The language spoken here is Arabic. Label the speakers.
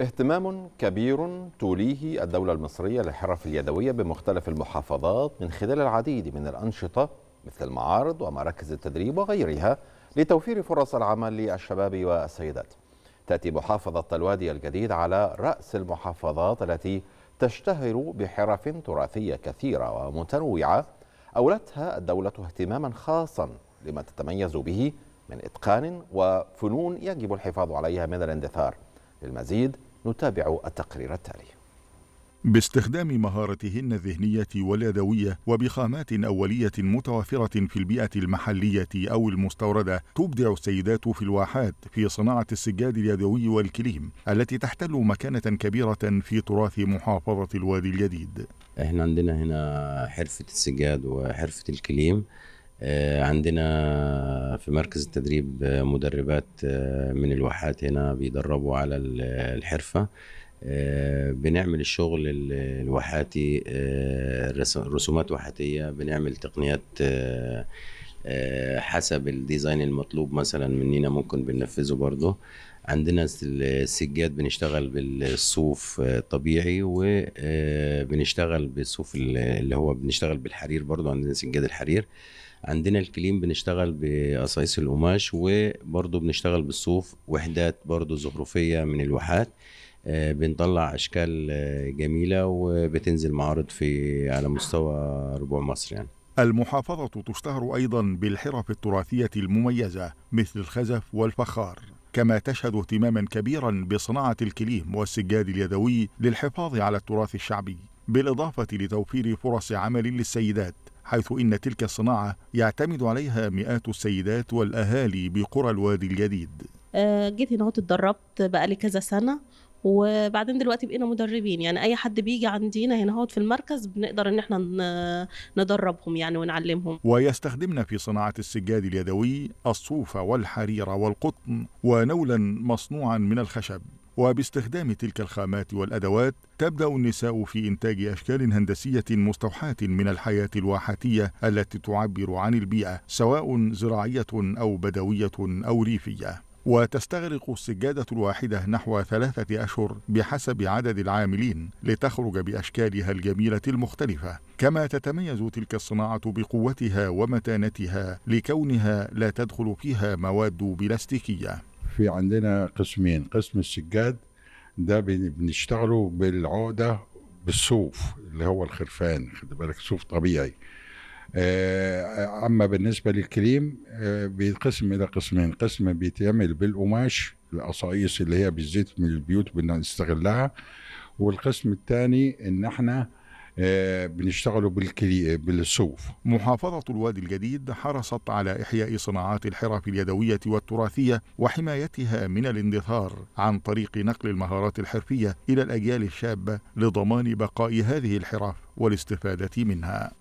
Speaker 1: اهتمام كبير توليه الدولة المصرية للحرف اليدوية بمختلف المحافظات من خلال العديد من الأنشطة مثل المعارض ومراكز التدريب وغيرها لتوفير فرص العمل للشباب والسيدات تأتي محافظة الوادي الجديد على رأس المحافظات التي تشتهر بحرف تراثية كثيرة ومتنوعة أولتها الدولة اهتماما خاصا لما تتميز به من إتقان وفنون يجب الحفاظ عليها من الاندثار
Speaker 2: للمزيد نتابع التقرير التالي باستخدام مهارتهن الذهنية واليدوية وبخامات أولية متوافرة في البيئة المحلية أو المستوردة تبدع السيدات في الواحات في صناعة السجاد اليدوي والكليم التي تحتل مكانة كبيرة في تراث محافظة الوادي الجديد احنا عندنا
Speaker 3: هنا حرفة السجاد وحرفة الكليم آه، عندنا في مركز التدريب مدربات آه، من الواحات هنا بيدربوا على الحرفة آه، بنعمل الشغل الواحاتي رسومات واحاتية بنعمل تقنيات آه، حسب الديزاين المطلوب مثلا مننا ممكن بننفذه برضه عندنا السجاد بنشتغل بالصوف آه، طبيعي وبنشتغل آه، بالصوف اللي هو بنشتغل بالحرير برضو عندنا سجاد الحرير عندنا الكليم بنشتغل بقصايص القماش وبرضو بنشتغل بالصوف وحدات برضو زخرفية من الواحات بنطلع اشكال جميله وبتنزل معارض في على مستوى ربوع مصر يعني
Speaker 2: المحافظة تشتهر أيضا بالحرف التراثية المميزة مثل الخزف والفخار كما تشهد اهتماما كبيرا بصناعة الكليم والسجاد اليدوي للحفاظ على التراث الشعبي بالإضافة لتوفير فرص عمل للسيدات حيث إن تلك الصناعة يعتمد عليها مئات السيدات والأهالي بقرى الوادي الجديد
Speaker 1: آه، جيت هنا وتدربت لي كذا سنة وبعدين دلوقتي بقينا مدربين يعني اي حد بيجي عندنا هنا هوت في المركز بنقدر ان احنا ندربهم يعني ونعلمهم
Speaker 2: ويستخدمنا في صناعه السجاد اليدوي الصوف والحرير والقطن ونولا مصنوعا من الخشب وباستخدام تلك الخامات والادوات تبدا النساء في انتاج اشكال هندسيه مستوحاه من الحياه الواحاتيه التي تعبر عن البيئه سواء زراعيه او بدويه او ريفيه وتستغرق السجادة الواحدة نحو ثلاثة أشهر بحسب عدد العاملين لتخرج بأشكالها الجميلة المختلفة كما تتميز تلك الصناعة بقوتها ومتانتها لكونها لا
Speaker 4: تدخل فيها مواد بلاستيكية في عندنا قسمين قسم السجاد ده بنشتغله بالعقدة بالصوف اللي هو الخرفان خد بالك صوف طبيعي آه، اما بالنسبه للكريم آه، بيتقسم الى قسمين قسم بيتعمل بالقماش الاصايص اللي هي بالزيت من البيوت بنستغلها والقسم الثاني ان احنا آه، بنشتغلوا بالكلي... بالصوف محافظة الوادي الجديد حرصت على إحياء صناعات
Speaker 2: الحرف اليدوية والتراثية وحمايتها من الاندثار عن طريق نقل المهارات الحرفية إلى الأجيال الشابة لضمان بقاء هذه الحرف والاستفادة منها